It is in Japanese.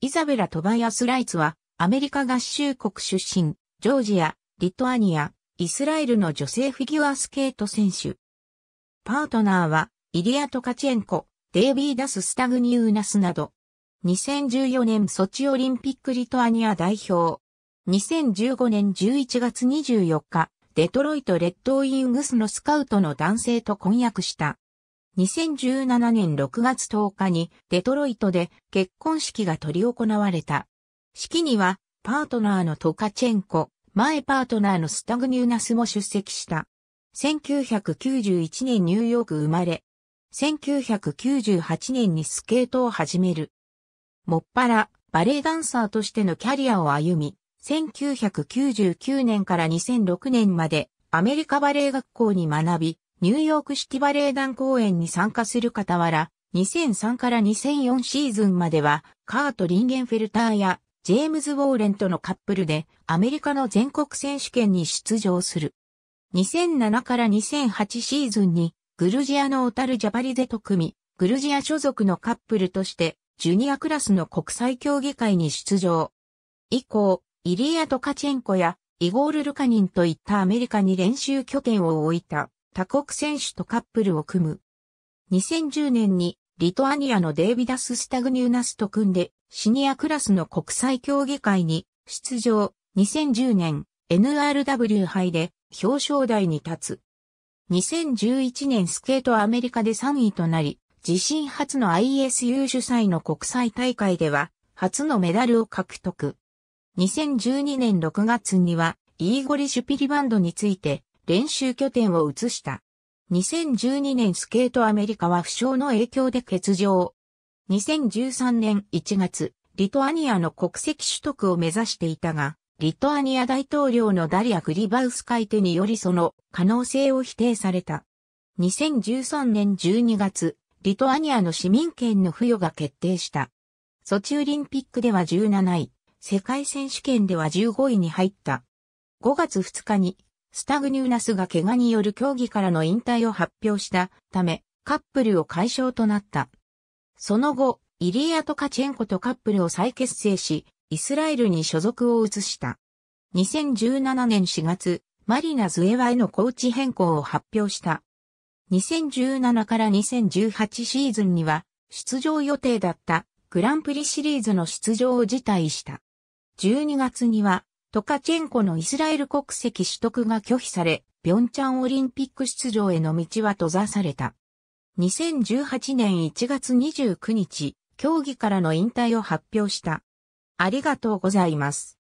イザベラ・トバヤス・ライツは、アメリカ合衆国出身、ジョージア、リトアニア、イスラエルの女性フィギュアスケート選手。パートナーは、イリア・トカチェンコ、デイビーダス・スタグニウーナスなど。2014年ソチオリンピックリトアニア代表。2015年11月24日、デトロイト・レッドウィングスのスカウトの男性と婚約した。2017年6月10日にデトロイトで結婚式が取り行われた。式にはパートナーのトカチェンコ、前パートナーのスタグニューナスも出席した。1991年ニューヨーク生まれ。1998年にスケートを始める。もっぱらバレエダンサーとしてのキャリアを歩み、1999年から2006年までアメリカバレエ学校に学び、ニューヨークシティバレエ団公演に参加する傍ら、2003から2004シーズンまでは、カート・リンゲンフェルターやジェームズ・ウォーレンとのカップルでアメリカの全国選手権に出場する。2007から2008シーズンにグルジアのオタル・ジャバリゼと組み、グルジア所属のカップルとしてジュニアクラスの国際競技会に出場。以降、イリア・トカチェンコやイゴール・ルカニンといったアメリカに練習拠点を置いた。他国選手とカップルを組む。2010年にリトアニアのデイビダス・スタグニューナスと組んでシニアクラスの国際競技会に出場。2010年 NRW 杯で表彰台に立つ。2011年スケートアメリカで3位となり、自身初の ISU 主催の国際大会では初のメダルを獲得。2012年6月にはイーゴリ・シュピリバンドについて練習拠点を移した。2012年スケートアメリカは負傷の影響で欠場。2013年1月、リトアニアの国籍取得を目指していたが、リトアニア大統領のダリア・グリバウス会手によりその可能性を否定された。2013年12月、リトアニアの市民権の付与が決定した。ソチオリンピックでは17位、世界選手権では15位に入った。5月2日にスタグニューナスが怪我による競技からの引退を発表したため、カップルを解消となった。その後、イリア・トカチェンコとカップルを再結成し、イスラエルに所属を移した。2017年4月、マリナ・ズエワへのコーチ変更を発表した。2017から2018シーズンには、出場予定だったグランプリシリーズの出場を辞退した。12月にはトカチェンコのイスラエル国籍取得が拒否され、ピョンチャンオリンピック出場への道は閉ざされた。2018年1月29日、競技からの引退を発表した。ありがとうございます。